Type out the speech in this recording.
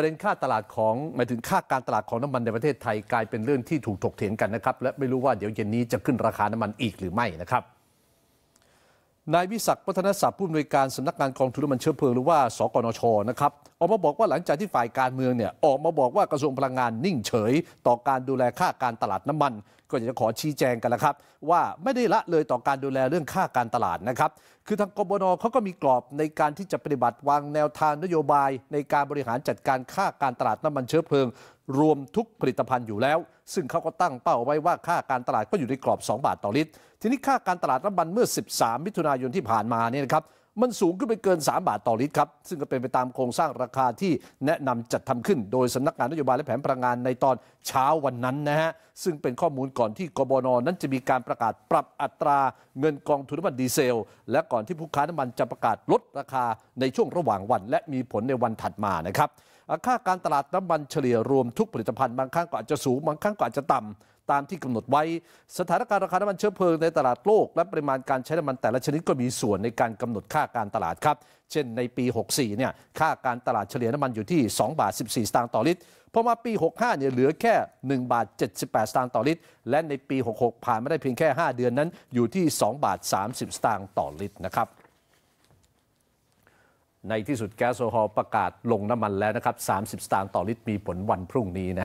ประเด็นค่าตลาดของ หมายถึงค่าการตลาดของน้ำมันในประเทศไทย กลายเป็นเรื่องที่ถูกถกเถียงกันนะครับ และไม่รู้ว่าเดี๋ยวเย็นนี้จะขึ้นราคาน้ำมันอีกหรือไม่นะครับนายวิศักดิ์วัฒนศักดิ์ผู้อำนวยการสำนักงานกองทุนน้ำมันเชื้อเพลิงหรือว่า สกนชนะครับออกมาบอกว่าหลังจากที่ฝ่ายการเมืองเนี่ยออกมาบอกว่ากระทรวงพลังงานนิ่งเฉย ต่อการดูแลค่าการตลาดน้ำมัน ก็อยากจะขอชี้แจงกัน้ะครับว่าไม่ได้ละเลยต่อการดูแลเรื่องค่าการตลาดนะครับคือทางกบนเขาก็มีกรอบในการที่จะปฏิบัติวางแนวทางนโยบาย ในการบริหารจัดการค่าการตลาดน้ำมันเชื้อเพลิงรวมทุกผลิตภัณฑ์อยู่แล้วซึ่งเขาก็ตั้งเป้าไว้ว่าค่าการตลาดก็อยู่ในกรอบ 2 บาทต่อลิตร ทีนี้ค่าการตลาดน้ำมัน เมื่อ 13 มิถุนายนที่ผ่านมาเนี่ยนะครับ มันสูงขึ้นไปเกิน 3 บาทต่อลิตรครับ ซึ่งก็เป็นไปตามโครงสร้างราคาที่แนะนำจัดทำขึ้น โดยสำนักงานนโยบายและแผนพลังงานในตอนเช้าวันนั้นนะฮะ ซึ่งเป็นข้อมูลก่อนที่กบนนั้นจะมีการประกาศปรับอัตรา เงินกองทุนน้ำมันดีเซล และก่อนที่ผู้ค้าน้ำมันจะประกาศลดราคาในช่วงระหว่างวัน และมีผลในวันถัดมานะครับ ค่าการตลาดน้ำมันเฉลี่ยรวมทุกผลิตภัณฑ์บางครั้งก็อาจจะสูงบางครั้งก็อาจจะต่ำตามที่กำหนดไว้ สถานการณ์ราคาน้ำมันเชื้อเพลิงในตลาดโลก และปริมาณการใช้น้ำมันแต่ละชนิดก็มีส่วนในการกำหนดค่าการตลาดครับเช่นในปี 64 เนี่ยค่าการตลาดเฉลี่ยน้ำมันอยู่ที่ 2 บาท 14สตางค์ต่อลิตรพอมาปี 65 เนี่ยเหลือแค่ 1 บาท 78 สตางค์ต่อลิตรและในปี 66 ผ่านมาได้เพียงแค่ 5 เดือนนั้นอยู่ที่ 2 บาท 30สตางค์ต่อลิตรนะครับในที่สุดแก๊สโซฮอลประกาศลงน้ำมันแล้วนะครับ 30สตางค์ต่อลิตรมีผลวันพรุ่งนี้นะ